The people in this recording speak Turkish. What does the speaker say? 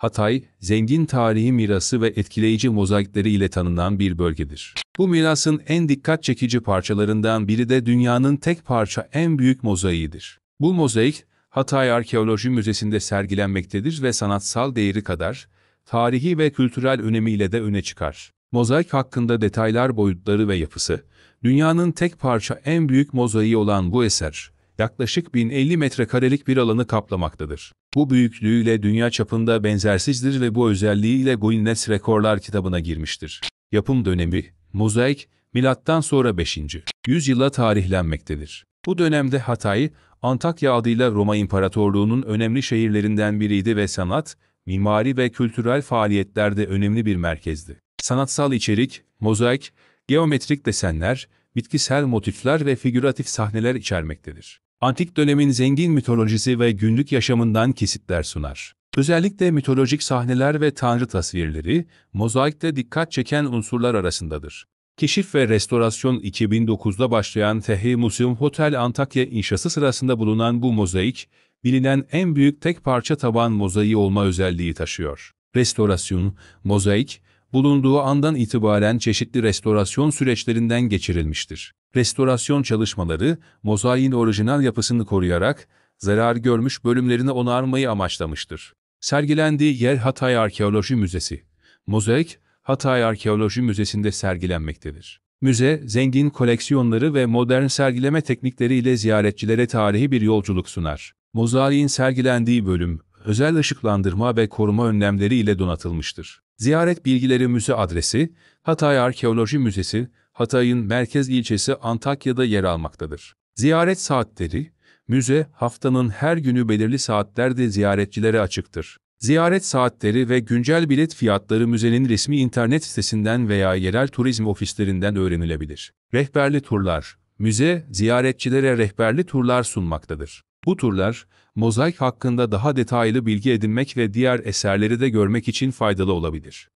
Hatay, zengin tarihi mirası ve etkileyici mozaikleri ile tanınan bir bölgedir. Bu mirasın en dikkat çekici parçalarından biri de dünyanın tek parça en büyük mozaiğidir. Bu mozaik, Hatay Arkeoloji Müzesi'nde sergilenmektedir ve sanatsal değeri kadar, tarihi ve kültürel önemiyle de öne çıkar. Mozaik hakkında detaylar boyutları ve yapısı, dünyanın tek parça en büyük mozaiği olan bu eser, yaklaşık 1050 metrekarelik bir alanı kaplamaktadır. Bu büyüklüğüyle dünya çapında benzersizdir ve bu özelliğiyle Guinness Rekorlar kitabına girmiştir. Yapım dönemi, mozaik, milattan sonra 5. yüzyıla tarihlenmektedir. Bu dönemde Hatay, Antakya adıyla Roma İmparatorluğu'nun önemli şehirlerinden biriydi ve sanat, mimari ve kültürel faaliyetlerde önemli bir merkezdi. Sanatsal içerik, mozaik, geometrik desenler, bitkisel motifler ve figüratif sahneler içermektedir antik dönemin zengin mitolojisi ve günlük yaşamından kesitler sunar. Özellikle mitolojik sahneler ve tanrı tasvirleri, mozaikte dikkat çeken unsurlar arasındadır. Keşif ve restorasyon 2009'da başlayan Tehi Museum Hotel Antakya inşası sırasında bulunan bu mozaik, bilinen en büyük tek parça taban mozaiği olma özelliği taşıyor. Restorasyon, mozaik, bulunduğu andan itibaren çeşitli restorasyon süreçlerinden geçirilmiştir. Restorasyon çalışmaları, mozaiğin orijinal yapısını koruyarak zarar görmüş bölümlerini onarmayı amaçlamıştır. Sergilendiği yer Hatay Arkeoloji Müzesi. Mozaik, Hatay Arkeoloji Müzesi'nde sergilenmektedir. Müze, zengin koleksiyonları ve modern sergileme teknikleriyle ziyaretçilere tarihi bir yolculuk sunar. Mozaiğin sergilendiği bölüm, özel ışıklandırma ve koruma önlemleri ile donatılmıştır. Ziyaret bilgileri müze adresi, Hatay Arkeoloji Müzesi, Hatay'ın merkez ilçesi Antakya'da yer almaktadır. Ziyaret saatleri, müze haftanın her günü belirli saatlerde ziyaretçilere açıktır. Ziyaret saatleri ve güncel bilet fiyatları müzenin resmi internet sitesinden veya yerel turizm ofislerinden öğrenilebilir. Rehberli turlar, müze ziyaretçilere rehberli turlar sunmaktadır. Bu turlar, mozaik hakkında daha detaylı bilgi edinmek ve diğer eserleri de görmek için faydalı olabilir.